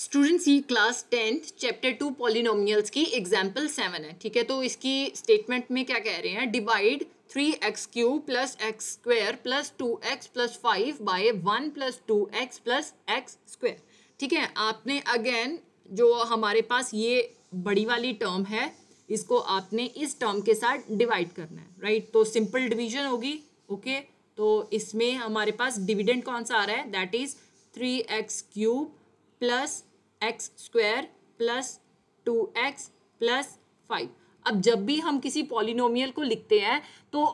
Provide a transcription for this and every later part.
Students ये class tenth chapter two polynomials की example seven है ठीक है तो इसकी स्टेटमेंट में क्या कह रहे हैं divide three x cube plus x square plus two x plus five by one plus two x plus x square ठीक है आपने अगेन जो हमारे पास ये बड़ी वाली टर्म है इसको आपने इस टर्म के साथ डिवाइड करना है राइट तो सिंपल डिवीजन होगी ओके तो इसमें हमारे पास डिविडेंड कौन सा आ रहा है that is three x cube plus x square plus two x plus five अब जब भी हम किसी पॉलिनोमियल को लिखते हैं तो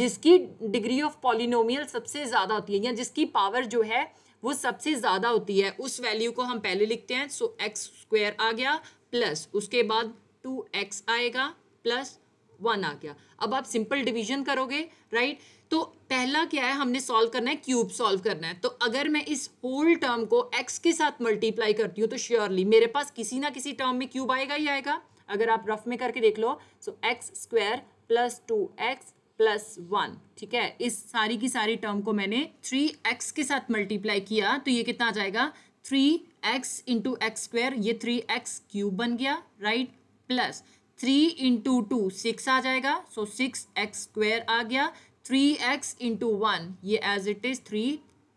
जिसकी डिग्री ऑफ पॉलिनोमियल सबसे ज़्यादा होती है या जिसकी पावर जो है वो सबसे ज़्यादा होती है उस वैल्यू को हम पहले लिखते हैं सो एक्स स्क्वायर आ गया प्लस उसके बाद टू एक्स आएगा प्लस वन आ गया अब आप सिंपल डिवीजन करोगे राइट तो पहला क्या है हमने सॉल्व करना है क्यूब सॉल्व करना है तो अगर मैं इस होल टर्म को एक्स के साथ मल्टीप्लाई करती हूँ तो श्योरली मेरे पास किसी ना किसी टर्म में क्यूब आएगा ही आएगा अगर आप रफ में करके देख लो so x square plus two x plus one ठीक है इस सारी की सारी टर्म को मैंने थ्री एक्स के साथ मल्टीप्लाई किया तो ये कितना आ जाएगा three x into x square ये थ्री एक्स क्यूब बन गया right plus three into two six आ जाएगा सो सिक्स एक्स स्क्वेयर आ गया थ्री एक्स इंटू वन ये as it is three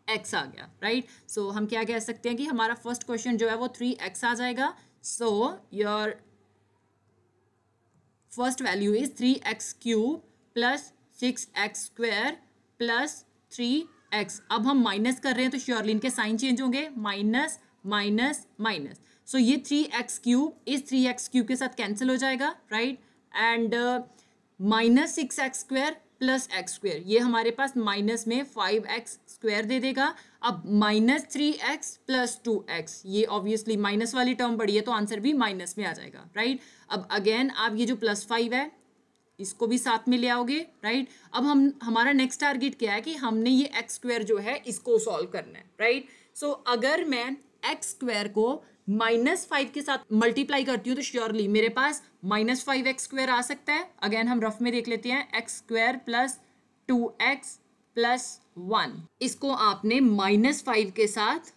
x आ गया राइट right? सो so, हम क्या कह सकते हैं कि हमारा फर्स्ट क्वेश्चन जो है वो थ्री एक्स आ जाएगा so your first value is three x cube plus six x square plus three x अब हम माइनस कर रहे हैं तो श्योरली इनके साइन चेंज होंगे माइनस माइनस माइनस सो ये थ्री एक्स क्यूब इस थ्री एक्स क्यूब के साथ कैंसिल हो जाएगा right and minus six x square plus x square ये हमारे पास माइनस में फाइव एक्स स्क्वायर दे देगा अब minus three x plus two x ये ऑब्वियसली माइनस वाली टर्म बड़ी है तो आंसर भी माइनस में आ जाएगा राइट अब अगेन आप ये जो प्लस फाइव है इसको भी साथ में ले आओगे राइट अब हम हमारा नेक्स्ट टारगेट क्या है कि हमने ये एक्स स्क्वायर जो है इसको सॉल्व करना है राइट सो so, अगर मैं एक्स स्क्वायर को माइनस फाइव के साथ मल्टीप्लाई करती हूँ तो श्योरली मेरे पास माइनस फाइव एक्स स्क्वायर आ सकता है अगेन हम रफ में देख लेते हैं x square plus two x plus one इसको आपने माइनस फाइव के साथ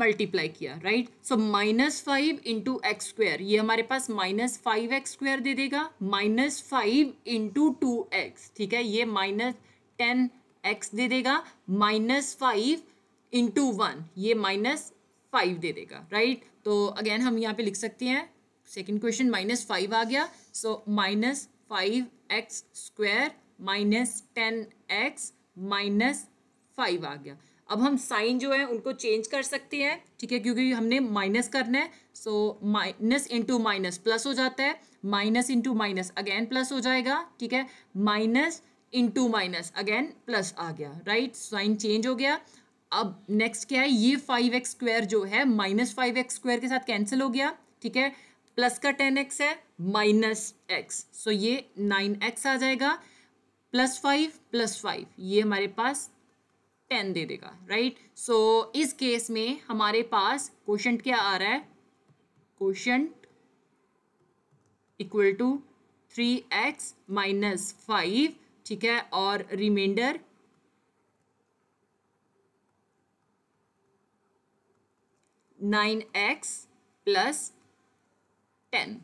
मल्टीप्लाई किया right so minus five into x square ये हमारे पास माइनस फाइव एक्स स्क्वायर दे देगा minus five into two x ठीक है ये माइनस टेन एक्स दे देगा माइनस फाइव इंटू वन ये माइनस फाइव दे देगा राइट right? तो अगेन हम यहाँ पे लिख सकते हैं सेकेंड क्वेश्चन माइनस फाइव आ गया so minus five x square minus ten x minus five आ गया अब हम साइन जो है उनको चेंज कर सकते हैं ठीक है क्योंकि हमने माइनस करना है so minus into minus plus हो जाता है minus into minus again plus हो जाएगा ठीक है minus into minus again plus आ गया राइट साइन चेंज हो गया अब नेक्स्ट क्या है ये फाइव एक्स स्क्वायर जो है माइनस फाइव एक्स स्क्वायर के साथ कैंसिल हो गया ठीक है प्लस का टेन एक्स है माइनस एक्स सो ये नाइन एक्स आ जाएगा प्लस फाइव प्लस फाइव ये हमारे पास टेन दे देगा राइट सो so, इस केस में हमारे पास क्वेश्चन क्या आ रहा है question equal to three x minus five ठीक है और रिमाइंडर 9x plus 10.